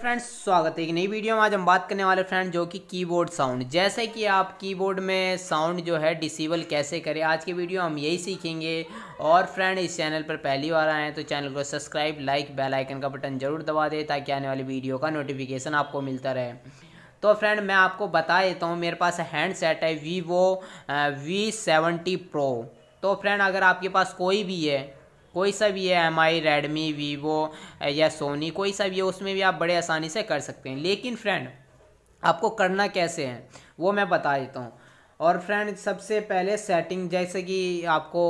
friends स्वागत है एक नई वीडियो में आज हम बात करने वाले फ्रेंड जो कि कीबोर्ड साउंड जैसे कि आप कीबोर्ड में साउंड जो है डिसेबल कैसे करें आज की वीडियो हम यही सीखेंगे और फ्रेंड इस चैनल पर पहली बार आए हैं तो चैनल को सब्सक्राइब लाइक बेल आइकन का बटन जरूर दबा दें ताकि आने वाली वीडियो का नोटिफिकेशन आपको मिलता रहे तो फ्रेंड मैं आपको बता देता हूँ मेरे पास हैंडसेट है वीवो वी सेवेंटी प्रो तो फ्रेंड अगर आपके पास कोई भी है कोई सा भी है एम आई रेडमी वीवो या सोनी कोई सा भी है उसमें भी आप बड़े आसानी से कर सकते हैं लेकिन फ्रेंड आपको करना कैसे है वो मैं बता देता हूँ और फ्रेंड सबसे पहले सेटिंग जैसे कि आपको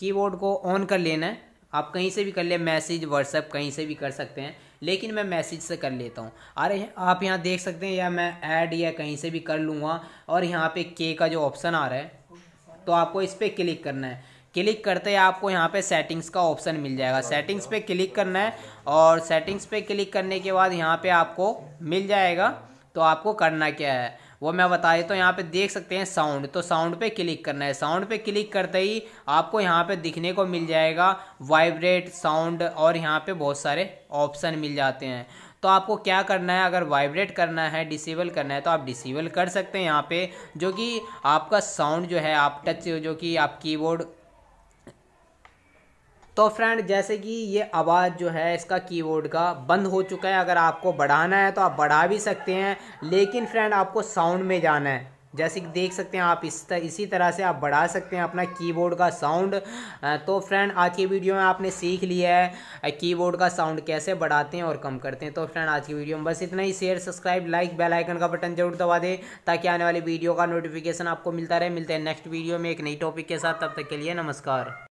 कीबोर्ड को ऑन कर लेना है आप कहीं से भी कर ले मैसेज व्हाट्सएप कहीं से भी कर सकते हैं लेकिन मैं मैसेज से कर लेता हूँ अरे आप यहाँ देख सकते हैं या मैं ऐड या कहीं से भी कर लूँगा और यहाँ पे के का जो ऑप्शन आ रहा है तो आपको इस पर क्लिक करना है क्लिक करते ही आपको यहाँ पे सेटिंग्स का ऑप्शन मिल जाएगा सेटिंग्स हाँ, पे क्लिक करना है और सेटिंग्स पे क्लिक करने के बाद यहाँ पे आपको मिल जाएगा तो आपको करना क्या है वो मैं बता देता तो हूँ यहाँ पे देख सकते हैं साउंड तो साउंड पे क्लिक करना है साउंड पे क्लिक करते ही आपको यहाँ पे दिखने को मिल जाएगा वाइब्रेट साउंड और यहाँ पे बहुत सारे ऑप्शन मिल जाते हैं तो आपको क्या करना है अगर वाइब्रेट करना है डिसेबल करना है तो आप डिसेबल कर सकते हैं यहाँ पे जो कि आपका साउंड जो है आप टच जो कि आप कीबोर्ड तो फ्रेंड जैसे कि ये आवाज़ जो है इसका कीबोर्ड का बंद हो चुका है अगर आपको बढ़ाना है तो आप बढ़ा भी सकते हैं लेकिन फ्रेंड आपको साउंड में जाना है जैसे कि देख सकते हैं आप इस तर, इसी तरह से आप बढ़ा सकते हैं अपना कीबोर्ड का साउंड तो फ्रेंड आज की वीडियो में आपने सीख लिया है कीबोर्ड का साउंड कैसे बढ़ाते हैं और कम करते हैं तो फ्रेंड आज की वीडियो में बस इतना ही share subscribe like bell icon का बटन जरूर दबा दें ताकि आने वाली वीडियो का नोटिफिकेशन आपको मिलता रहे मिलते हैं नेक्स्ट वीडियो में एक नई टॉपिक के साथ तब तक के लिए नमस्कार